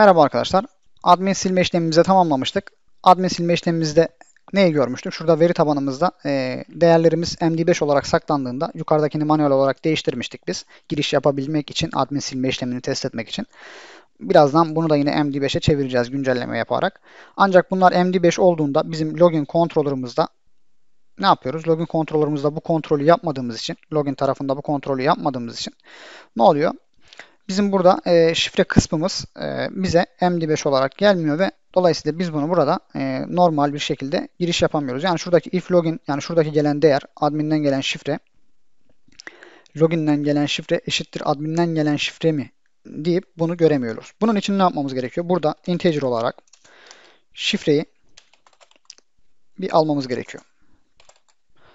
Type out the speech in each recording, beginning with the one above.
Merhaba arkadaşlar. Admin silme işlemimizi tamamlamıştık. Admin silme işlemimizde neyi görmüştük? Şurada veri tabanımızda e, değerlerimiz MD5 olarak saklandığında yukarıdakini manuel olarak değiştirmiştik biz. Giriş yapabilmek için, admin silme işlemini test etmek için. Birazdan bunu da yine MD5'e çevireceğiz güncelleme yaparak. Ancak bunlar MD5 olduğunda bizim login kontrolörümüzde ne yapıyoruz? Login kontrolörümüzde bu kontrolü yapmadığımız için, login tarafında bu kontrolü yapmadığımız için ne oluyor? Bizim burada e, şifre kısmımız e, bize MD5 olarak gelmiyor ve dolayısıyla biz bunu burada e, normal bir şekilde giriş yapamıyoruz. Yani şuradaki if login yani şuradaki gelen değer adminden gelen şifre loginden gelen şifre eşittir adminden gelen şifre mi deyip bunu göremiyoruz. Bunun için ne yapmamız gerekiyor? Burada integer olarak şifreyi bir almamız gerekiyor.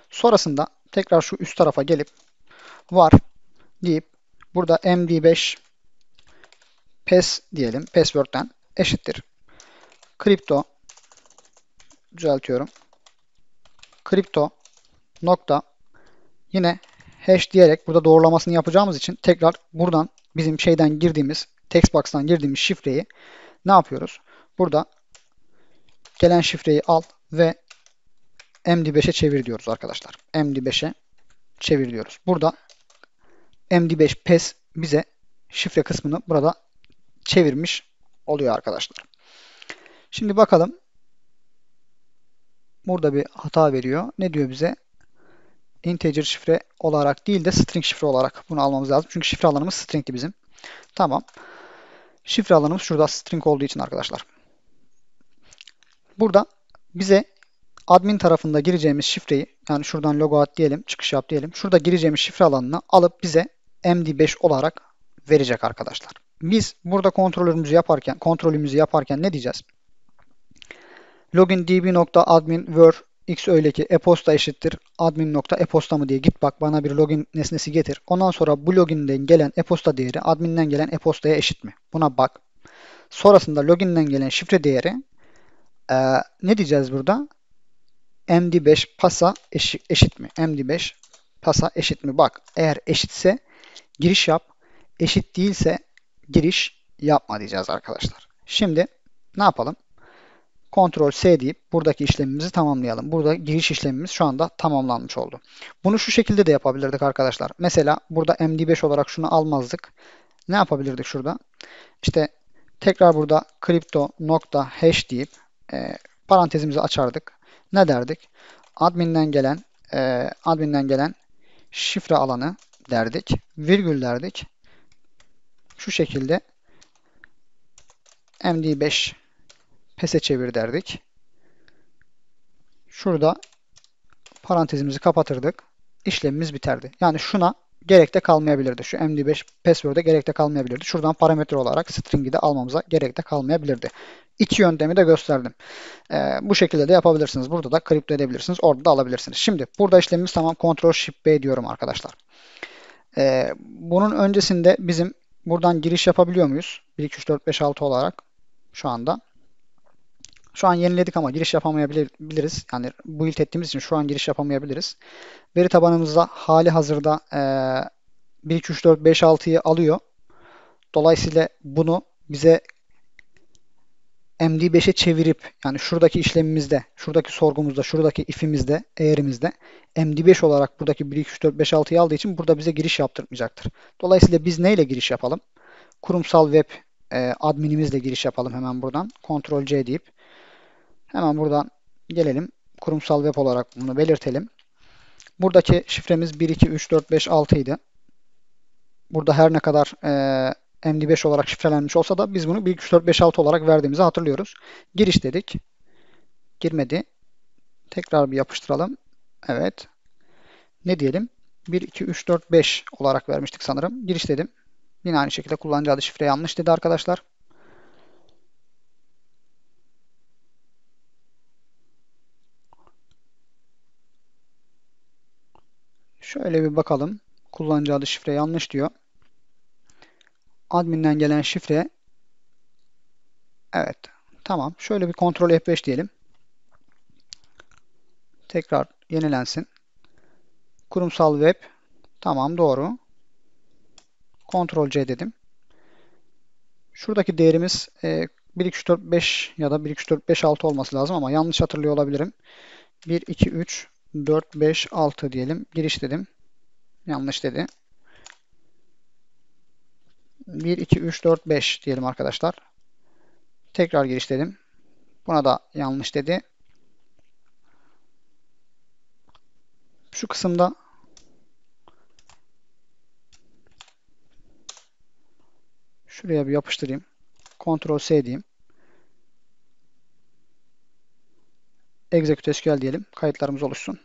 Sonrasında tekrar şu üst tarafa gelip var deyip burada md5 PES diyelim. Password'den eşittir. Kripto düzeltiyorum. Kripto nokta yine hash diyerek burada doğrulamasını yapacağımız için tekrar buradan bizim şeyden girdiğimiz textbox'tan girdiğimiz şifreyi ne yapıyoruz? Burada gelen şifreyi al ve MD5'e çevir diyoruz arkadaşlar. MD5'e çevir diyoruz. Burada MD5 PES bize şifre kısmını burada çevirmiş oluyor arkadaşlar. Şimdi bakalım. Burada bir hata veriyor. Ne diyor bize? Integer şifre olarak değil de string şifre olarak bunu almamız lazım. Çünkü şifre alanımız stringti bizim. Tamam. Şifre alanımız şurada string olduğu için arkadaşlar. Burada bize admin tarafında gireceğimiz şifreyi yani şuradan logout diyelim, çıkış yap diyelim. Şurada gireceğimiz şifre alanını alıp bize MD5 olarak verecek arkadaşlar biz burada kontrolümüzü yaparken kontrolümüzü yaparken ne diyeceğiz? Login db.admin where x öyle ki e-posta eşittir admin nokta posta mı diye git bak bana bir login nesnesi getir. Ondan sonra bu loginden gelen e-posta değeri adminden gelen e-postaya eşit mi? Buna bak. Sonrasında loginden gelen şifre değeri e, ne diyeceğiz burada? md5 pasa eşit, eşit mi? md5 pasa eşit mi? Bak eğer eşitse giriş yap. Eşit değilse giriş yapma diyeceğiz arkadaşlar. Şimdi ne yapalım? Ctrl S deyip buradaki işlemimizi tamamlayalım. Burada giriş işlemimiz şu anda tamamlanmış oldu. Bunu şu şekilde de yapabilirdik arkadaşlar. Mesela burada MD5 olarak şunu almazdık. Ne yapabilirdik şurada? İşte tekrar burada kripto nokta hash deyip e, parantezimizi açardık. Ne derdik? Admin'den gelen e, admin'den gelen şifre alanı derdik. Virgül derdik şu şekilde MD5 PES'e çevir derdik. Şurada parantezimizi kapatırdık. İşlemimiz biterdi. Yani şuna gerekte kalmayabilirdi. Şu MD5 password'e gerekte kalmayabilirdi. Şuradan parametre olarak string'i de almamıza gerekte kalmayabilirdi. İki yöntemi de gösterdim. Ee, bu şekilde de yapabilirsiniz. Burada da kripto edebilirsiniz. Orada da alabilirsiniz. Şimdi burada işlemimiz tamam. Ctrl Shift B diyorum arkadaşlar. Ee, bunun öncesinde bizim Buradan giriş yapabiliyor muyuz? 1, 2, 3, 4, 5, 6 olarak şu anda. Şu an yeniledik ama giriş yapamayabiliriz. Yani bu build ettiğimiz için şu an giriş yapamayabiliriz. Veri tabanımızda hali hazırda e, 1, 2, 3, 4, 5, 6'yı alıyor. Dolayısıyla bunu bize MD5'e çevirip yani şuradaki işlemimizde, şuradaki sorgumuzda, şuradaki if'imizde, eğerimizde MD5 olarak buradaki 1, 2, 3, 4, 5, 6'yı aldığı için burada bize giriş yaptırmayacaktır. Dolayısıyla biz neyle giriş yapalım? Kurumsal web e, adminimizle giriş yapalım hemen buradan. Ctrl C deyip hemen buradan gelelim. Kurumsal web olarak bunu belirtelim. Buradaki şifremiz 1, 2, 3, 4, 5, 6 idi. Burada her ne kadar e, MD5 olarak şifrelenmiş olsa da biz bunu 1, 2, 3, 4, 5, 6 olarak verdiğimizi hatırlıyoruz. Giriş dedik. Girmedi. Tekrar bir yapıştıralım. Evet. Ne diyelim? 1, 2, 3, 4, 5 olarak vermiştik sanırım. Giriş dedim. Yine aynı şekilde kullanıcı adı şifre yanlış dedi arkadaşlar. Şöyle bir bakalım. Kullanıcı adı şifre yanlış diyor adminden gelen şifre evet tamam. Şöyle bir kontrol F5 diyelim. Tekrar yenilensin. Kurumsal web tamam doğru. Kontrol C dedim. Şuradaki değerimiz e, 1, 2, 3, 4, 5 ya da 1, 2, 3, 4, 5, 6 olması lazım ama yanlış hatırlıyor olabilirim. 1, 2, 3, 4, 5, 6 diyelim. Giriş dedim. Yanlış dedi. 1, 2, 3, 4, 5 diyelim arkadaşlar. Tekrar giriş dedim. Buna da yanlış dedi. Şu kısımda şuraya bir yapıştırayım. Ctrl S diyeyim. Execute SQL diyelim. Kayıtlarımız oluşsun.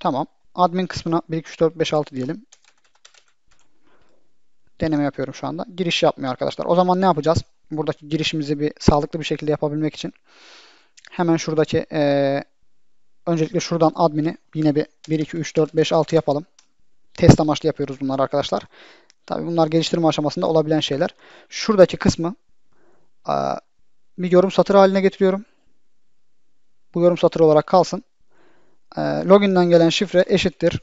Tamam. Admin kısmına 1, 2, 3, 4, 5, 6 diyelim deneme yapıyorum şu anda. Giriş yapmıyor arkadaşlar. O zaman ne yapacağız? Buradaki girişimizi bir sağlıklı bir şekilde yapabilmek için hemen şuradaki e, öncelikle şuradan admini yine bir 1, 2, 3, 4, 5, 6 yapalım. Test amaçlı yapıyoruz bunları arkadaşlar. Tabii bunlar geliştirme aşamasında olabilen şeyler. Şuradaki kısmı e, bir yorum satır haline getiriyorum. Bu yorum satır olarak kalsın. E, login'den gelen şifre eşittir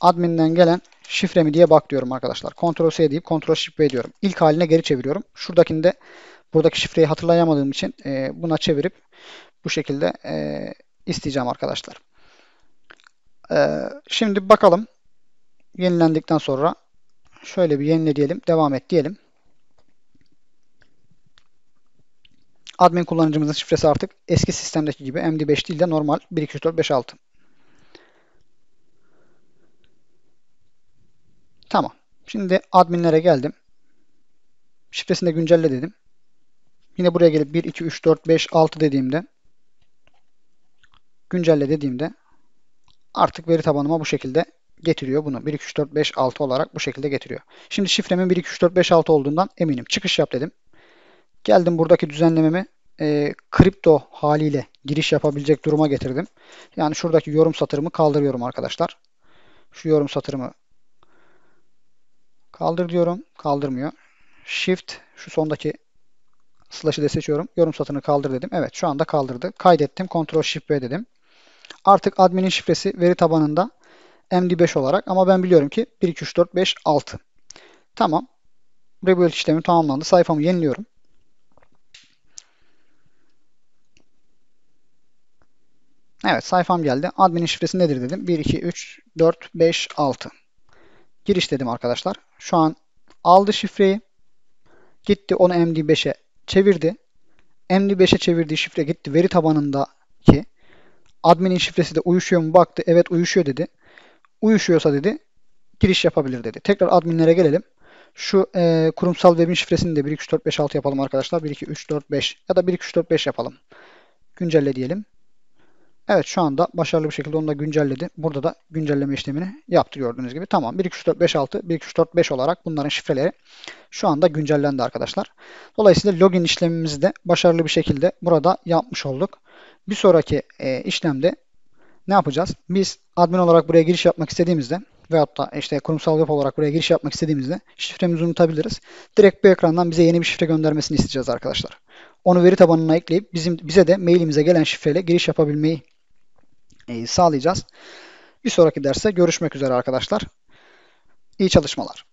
admin'den gelen şifre mi diye bak diyorum arkadaşlar. Ctrl S deyip Ctrl Shift V diyorum. İlk haline geri çeviriyorum. Şuradakini buradaki şifreyi hatırlayamadığım için e, buna çevirip bu şekilde e, isteyeceğim arkadaşlar. E, şimdi bakalım yenilendikten sonra şöyle bir yenile diyelim. Devam et diyelim. Admin kullanıcımızın şifresi artık eski sistemdeki gibi MD5 değil de normal 1, 2, 3, 4, 5, 6. Tamam. Şimdi adminlere geldim. Şifresini de güncelle dedim. Yine buraya gelip 1, 2, 3, 4, 5, 6 dediğimde güncelle dediğimde artık veri tabanıma bu şekilde getiriyor bunu. 1, 2, 3, 4, 5, 6 olarak bu şekilde getiriyor. Şimdi şifremin 1, 2, 3, 4, 5, 6 olduğundan eminim. Çıkış yap dedim. Geldim buradaki düzenlememi e, kripto haliyle giriş yapabilecek duruma getirdim. Yani şuradaki yorum satırımı kaldırıyorum arkadaşlar. Şu yorum satırımı Kaldır diyorum. Kaldırmıyor. Shift şu sondaki slash'ı da seçiyorum. Yorum satını kaldır dedim. Evet şu anda kaldırdı. Kaydettim. Ctrl Shift B dedim. Artık adminin şifresi veri tabanında MD5 olarak ama ben biliyorum ki 1, 2, 3, 4, 5, 6. Tamam. Rebuild işlemi tamamlandı. Sayfamı yeniliyorum. Evet sayfam geldi. Adminin şifresi nedir dedim. 1, 2, 3, 4, 5, 6 giriş dedim arkadaşlar. Şu an aldı şifreyi. Gitti onu MD5'e çevirdi. MD5'e çevirdiği şifre gitti veri tabanındaki adminin şifresi de uyuşuyor mu baktı. Evet uyuşuyor dedi. Uyuşuyorsa dedi giriş yapabilir dedi. Tekrar adminlere gelelim. Şu e, kurumsal webin şifresini de 1 2 3 4 5 6 yapalım arkadaşlar. 1 2 3 4 5 ya da 1 2 3 4 5 yapalım. Güncelle diyelim. Evet şu anda başarılı bir şekilde onu da güncelledi. Burada da güncelleme işlemini yaptı gördüğünüz gibi. Tamam 1, 2, 3, 4, 5, 6, 1, 2, 3, 4, 5 olarak bunların şifreleri şu anda güncellendi arkadaşlar. Dolayısıyla login işlemimizi de başarılı bir şekilde burada yapmış olduk. Bir sonraki e, işlemde ne yapacağız? Biz admin olarak buraya giriş yapmak istediğimizde veyahut da işte kurumsal web olarak buraya giriş yapmak istediğimizde şifremizi unutabiliriz. Direkt bu ekrandan bize yeni bir şifre göndermesini isteyeceğiz arkadaşlar. Onu veri tabanına ekleyip bizim bize de mailimize gelen şifreyle giriş yapabilmeyi e, sağlayacağız. Bir sonraki derste görüşmek üzere arkadaşlar. İyi çalışmalar.